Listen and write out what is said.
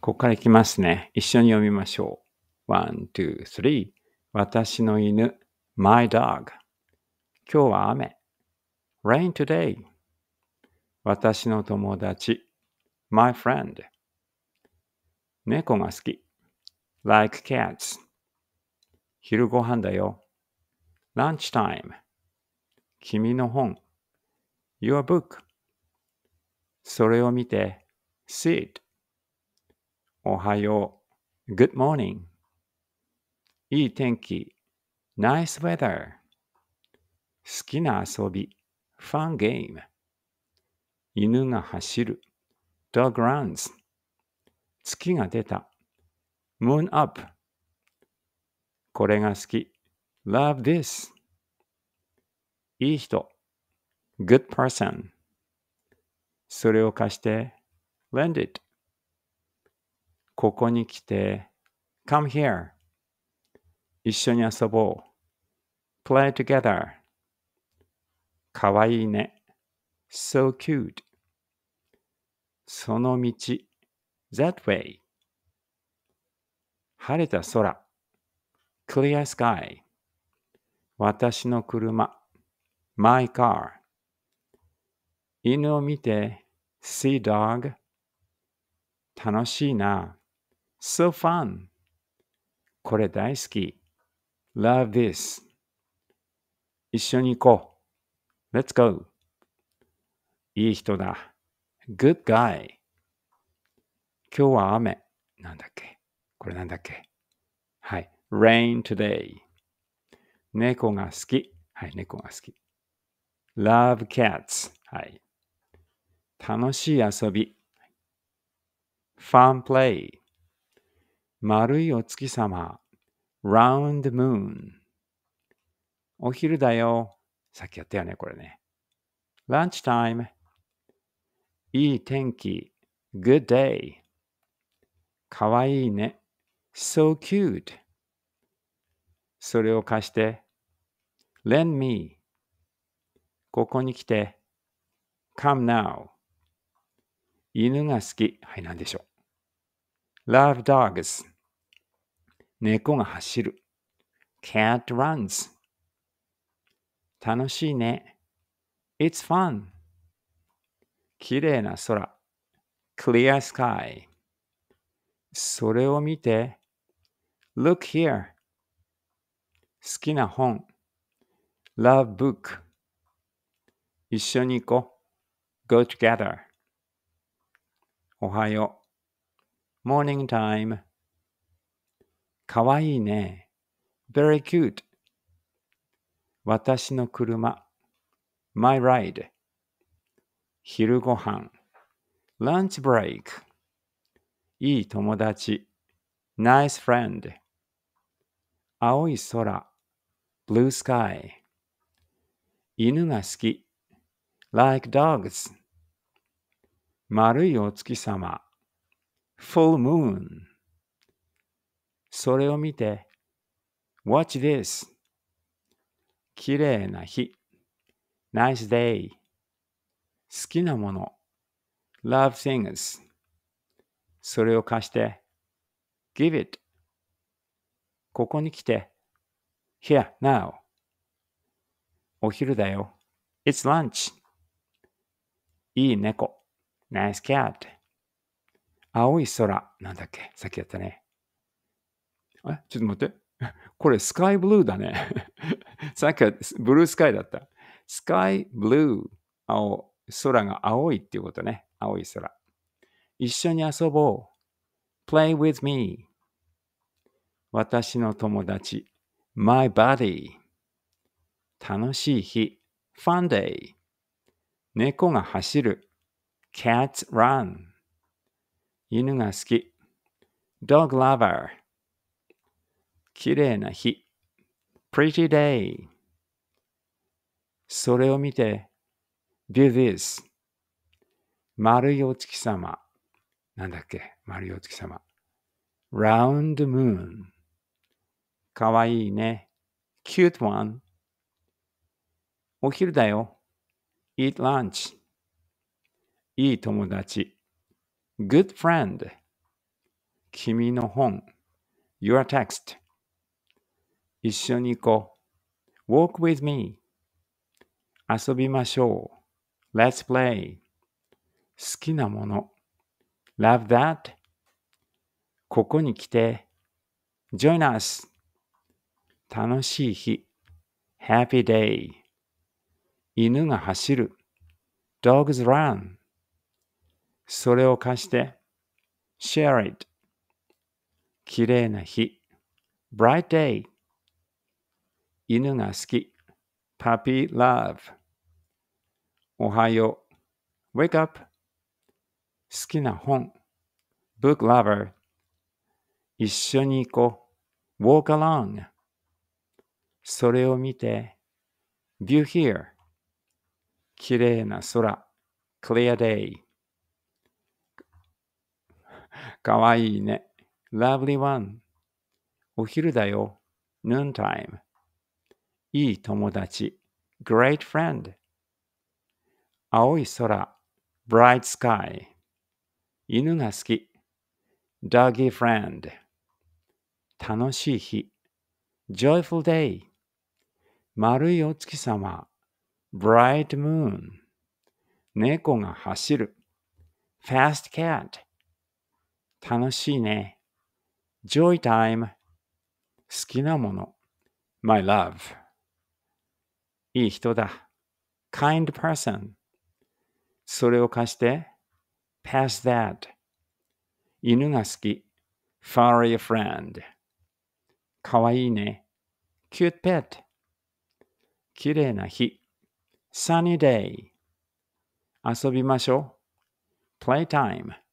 ここからいきますね。一緒に読みましょう。one, two, three. 私の犬、my dog。今日は雨。rain today. 私の友達、my friend。猫が好き。like cats。昼ごはんだよ。lunch time。君の本。your book。それを見て、sit e。おはよう。Good morning. いい天気。Nice weather. 好きな遊び。Fun game. 犬が走る。Dog runs. 月が出た。Moon up. これが好き。Love this. いい人。Good person. それを貸して。Lend it. ここに来て、come here 一緒に遊ぼう play together かわいいね so cute その道 that way 晴れた空 clear sky 私の車 my car 犬を見て see dog 楽しいな So fun. これ大好き。Love this. 一緒に行こう。Let's go. いい人だ。Good guy. 今日は雨。なんだっけこれなんだっけはい。Rain today. 猫が好き。はい、猫が好き。Love cats. はい。楽しい遊び。Fun play. 丸いお月様、round moon。お昼だよ。さっきやったよね、これね。lunch time。いい天気、good day。かわいいね、so cute。それを貸して、lend me。ここに来て、come now。犬が好き。はい、何でしょう。Love dogs. 猫が走る。Cat runs. 楽しいね。It's fun. きれいな空。Clear sky. それを見て。Look here. 好きな本。Love book. 一緒に行こう。Go together. おはよう。morning time かわいいね。very cute 私の車 my ride 昼ごはん lunch break いい友達 nice friend 青い空 blue sky 犬が好き like dogs 丸いお月様 full moon それを見て Watch this きれいな日 Nice day 好きなもの Love things それを貸して Give it ここに来て Here now お昼だよ It's lunch いい猫 Nice cat 青い空。なんだっけさっきやったね。あ、ちょっと待って。これスカイブルーだね。さっきはブルースカイだった。スカイブルー。青。空が青いっていうことね。青い空。一緒に遊ぼう。play with me. 私の友達。my body. 楽しい日。fun day. 猫が走る。cat run. 犬が好き。dog lover 綺麗な日 pretty day それを見て view this 丸いお月様なんだっけ丸いお月様 round moon かわいいね cute one お昼だよ eat lunch いい友達 good friend 君の本 your text 一緒に行こう walk with me 遊びましょう let's play 好きなもの love that ここに来て join us 楽しい日 happy day 犬が走る dogs run それを貸して。share it. 綺麗な日。bright day. 犬が好き。puppy love. おはよう。wake up. 好きな本。book lover. 一緒に行こう。walk along. それを見て。view here. 綺麗な空。clear day. かわいいね。lovely one。お昼だよ。noon time。いい友達。great friend。青い空。bright sky。犬が好き。doggy friend。楽しい日。joyful day。丸いお月様。bright moon。猫が走る。fast cat。楽しいね。Joy time 好きなもの。My love いい人だ。kind person それを貸して。pass that 犬が好き。furry friend かわいいね。cute pet きれいな日。sunny day 遊びましょう。playtime